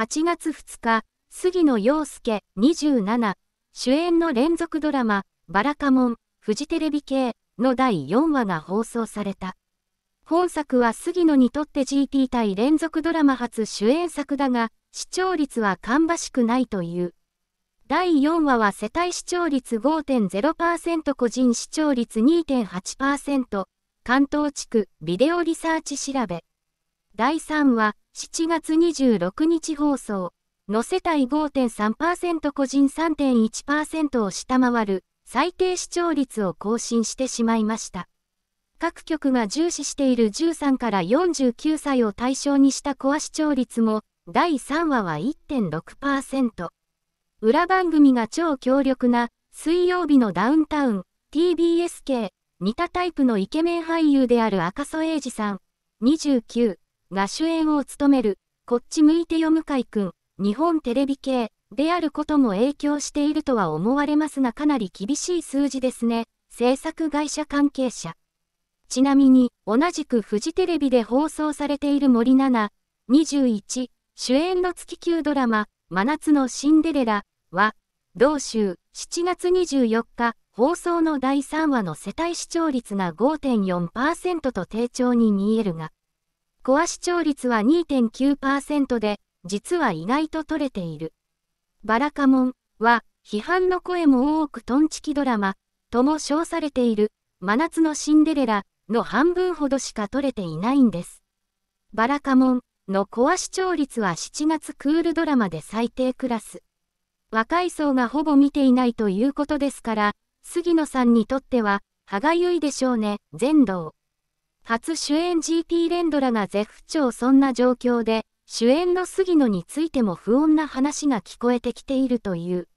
8月2日、杉野陽介27、主演の連続ドラマ、バラカモン、フジテレビ系の第4話が放送された。本作は杉野にとって GT 対連続ドラマ初主演作だが、視聴率は芳しくないという。第4話は世帯視聴率5.0%個人視聴率2.8%、関東地区ビデオリサーチ調べ。第3話、7月26日放送の世帯5.3%個人3.1%を下回る最低視聴率を更新してしまいました。各局が重視している13から49歳を対象にしたコア視聴率も第3話は1.6%。裏番組が超強力な水曜日のダウンタウン TBS 系似たタイプのイケメン俳優である赤楚衛二さん29が主演を務める、こっち向いて読む井く日本テレビ系であることも影響しているとは思われますがかなり厳しい数字ですね、制作会社関係者。ちなみに、同じくフジテレビで放送されている森七21主演の月級ドラマ、真夏のシンデレラは、同週、7月24日、放送の第3話の世帯視聴率が5.4%と低調に見えるが、コア視聴率は2.9%で、実は意外と取れている。バラカモンは、批判の声も多くトンチキドラマ、とも称されている、真夏のシンデレラの半分ほどしか取れていないんです。バラカモンのコア視聴率は7月クールドラマで最低クラス。若い層がほぼ見ていないということですから、杉野さんにとっては、歯がゆいでしょうね、全道。初主演 GP レンドラが絶不調そんな状況で、主演の杉野についても不穏な話が聞こえてきているという。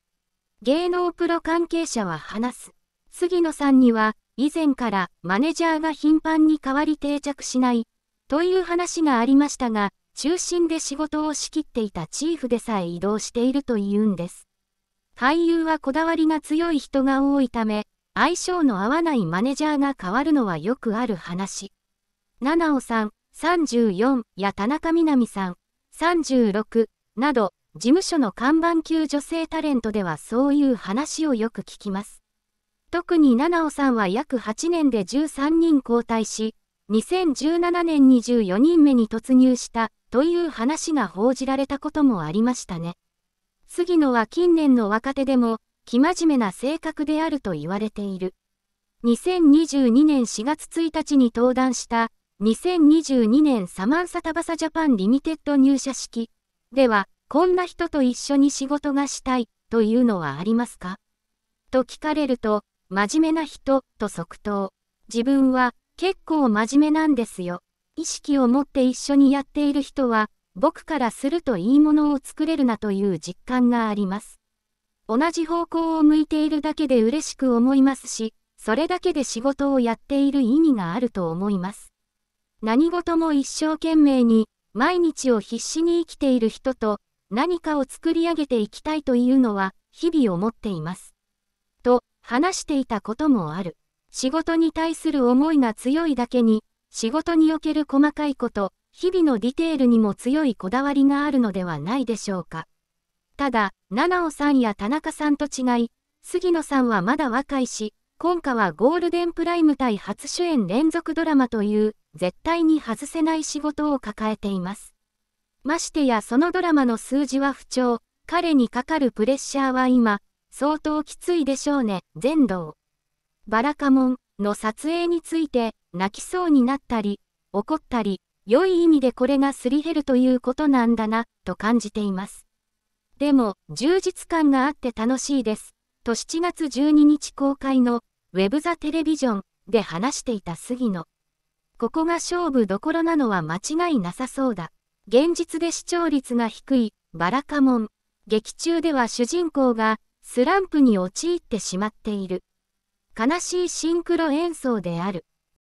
芸能プロ関係者は話す。杉野さんには、以前からマネジャーが頻繁に代わり定着しない、という話がありましたが、中心で仕事を仕切っていたチーフでさえ移動しているというんです。俳優はこだわりが強い人が多いため、相性の合わないマネジャーが変わるのはよくある話。七尾さん、34や田中みな実さん、36など、事務所の看板級女性タレントではそういう話をよく聞きます。特に七尾さんは約8年で13人交代し、2017年24人目に突入したという話が報じられたこともありましたね。杉野は近年の若手でも、生真面目な性格であると言われている。2022年4月1日に登壇した2022年サマンサタバサジャパンリミテッド入社式では、こんな人と一緒に仕事がしたいというのはありますかと聞かれると、真面目な人と即答。自分は結構真面目なんですよ。意識を持って一緒にやっている人は、僕からするといいものを作れるなという実感があります。同じ方向を向いているだけで嬉しく思いますし、それだけで仕事をやっている意味があると思います。何事も一生懸命に、毎日を必死に生きている人と、何かを作り上げていきたいというのは、日々思っています。と、話していたこともある。仕事に対する思いが強いだけに、仕事における細かいこと、日々のディテールにも強いこだわりがあるのではないでしょうか。ただ、七尾さんや田中さんと違い、杉野さんはまだ若いし、今夏はゴールデンプライム対初主演連続ドラマという、絶対に外せない仕事を抱えています。ましてやそのドラマの数字は不調、彼にかかるプレッシャーは今、相当きついでしょうね、全道。バラカモンの撮影について、泣きそうになったり、怒ったり、良い意味でこれがすり減るということなんだな、と感じています。でも、充実感があって楽しいです。と7月12日公開のウェブザテレビジョンで話していた杉野。ここが勝負どころなのは間違いなさそうだ。現実で視聴率が低いバラカモン。劇中では主人公がスランプに陥ってしまっている。悲しいシンクロ演奏である。